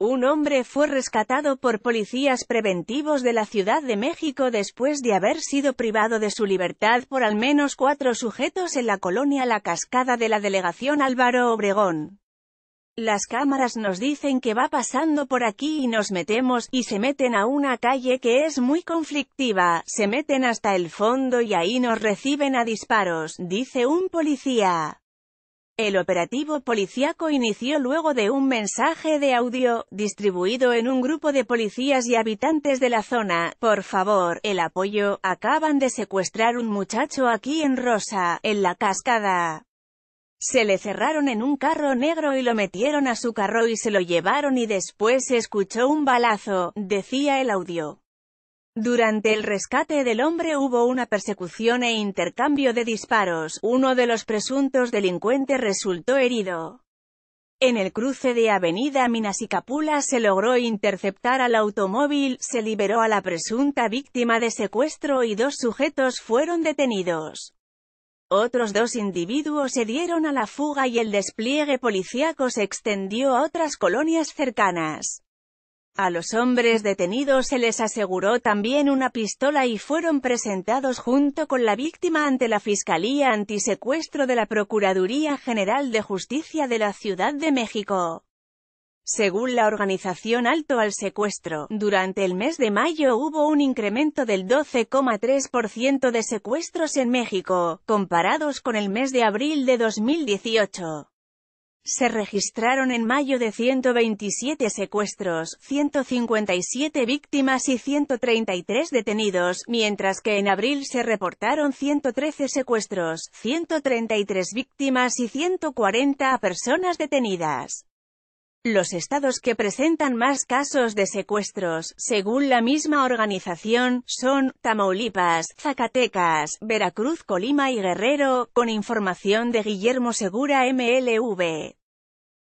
Un hombre fue rescatado por policías preventivos de la Ciudad de México después de haber sido privado de su libertad por al menos cuatro sujetos en la colonia La Cascada de la delegación Álvaro Obregón. Las cámaras nos dicen que va pasando por aquí y nos metemos, y se meten a una calle que es muy conflictiva, se meten hasta el fondo y ahí nos reciben a disparos, dice un policía. El operativo policíaco inició luego de un mensaje de audio, distribuido en un grupo de policías y habitantes de la zona. Por favor, el apoyo, acaban de secuestrar un muchacho aquí en Rosa, en la cascada. Se le cerraron en un carro negro y lo metieron a su carro y se lo llevaron y después se escuchó un balazo, decía el audio. Durante el rescate del hombre hubo una persecución e intercambio de disparos, uno de los presuntos delincuentes resultó herido. En el cruce de Avenida Minas y se logró interceptar al automóvil, se liberó a la presunta víctima de secuestro y dos sujetos fueron detenidos. Otros dos individuos se dieron a la fuga y el despliegue policíaco se extendió a otras colonias cercanas. A los hombres detenidos se les aseguró también una pistola y fueron presentados junto con la víctima ante la Fiscalía Antisecuestro de la Procuraduría General de Justicia de la Ciudad de México. Según la organización Alto al Secuestro, durante el mes de mayo hubo un incremento del 12,3% de secuestros en México, comparados con el mes de abril de 2018. Se registraron en mayo de 127 secuestros, 157 víctimas y 133 detenidos, mientras que en abril se reportaron 113 secuestros, 133 víctimas y 140 personas detenidas. Los estados que presentan más casos de secuestros, según la misma organización, son Tamaulipas, Zacatecas, Veracruz, Colima y Guerrero, con información de Guillermo Segura MLV.